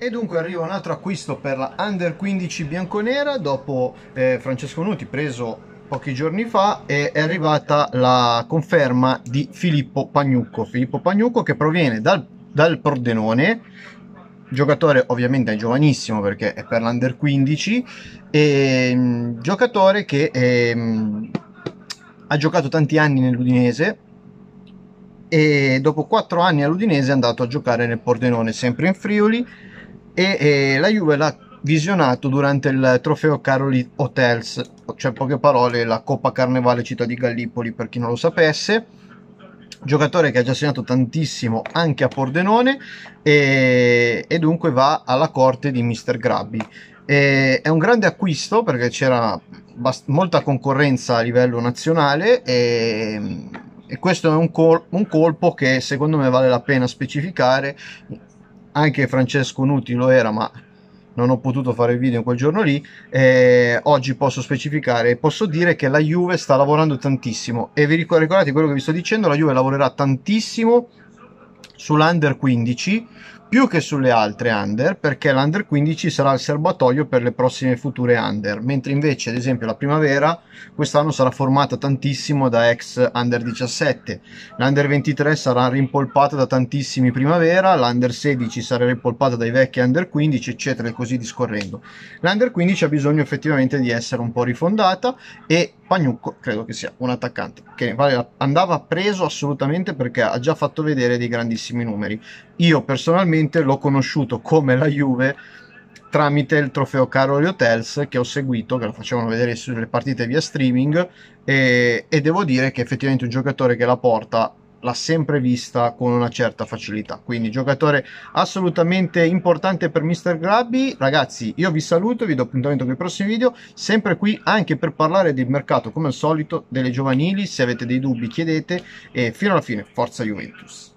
E dunque arriva un altro acquisto per la Under 15 bianconera dopo eh, Francesco Nuti preso pochi giorni fa e è arrivata la conferma di Filippo Pagnucco. Filippo Pagnucco che proviene dal, dal Pordenone, giocatore ovviamente è giovanissimo perché è per l'Under 15, e, mh, mm, giocatore che è, ehm, mh, ha giocato tanti anni nell'Udinese, e dopo 4 anni all'Udinese è andato a giocare nel Pordenone, sempre in Friuli, e, e la Juve l'ha visionato durante il trofeo Caroli Hotels, cioè poche parole la Coppa Carnevale Città di Gallipoli per chi non lo sapesse giocatore che ha già segnato tantissimo anche a Pordenone e, e dunque va alla corte di Mr. Grabby. e, è un grande acquisto perché c'era bast- molta concorrenza a livello nazionale e, e questo è un, col- un colpo che secondo me vale la pena specificare anche Francesco Nuti lo era ma non ho potuto fare il video in quel giorno lì eh, oggi posso specificare posso dire che la Juve sta lavorando tantissimo e vi ricordate quello che vi sto dicendo la Juve lavorerà tantissimo sull'under 15 più che sulle altre under perché l'under 15 sarà il serbatoio per le prossime future under mentre invece ad esempio la primavera quest'anno sarà formata tantissimo da ex under 17 l'under 23 sarà rimpolpata da tantissimi primavera l'under 16 sarà rimpolpata dai vecchi under 15 eccetera e così discorrendo l'under 15 ha bisogno effettivamente di essere un po' rifondata e Pagnucco credo che sia un attaccante che andava preso assolutamente perché ha già fatto vedere dei grandissimi numeri io personalmente personalmente l'ho conosciuto come la Juve tramite il trofeo Caroli Hotels che ho seguito, che lo facevano vedere sulle partite via streaming e, e devo dire che effettivamente un giocatore che la porta l'ha sempre vista con una certa facilità. Quindi giocatore assolutamente importante per Mr. Grabby. Ragazzi, io vi saluto, vi do appuntamento con i prossimi video, sempre qui anche per parlare del mercato come al solito delle giovanili. Se avete dei dubbi chiedete e fino alla fine forza Juventus.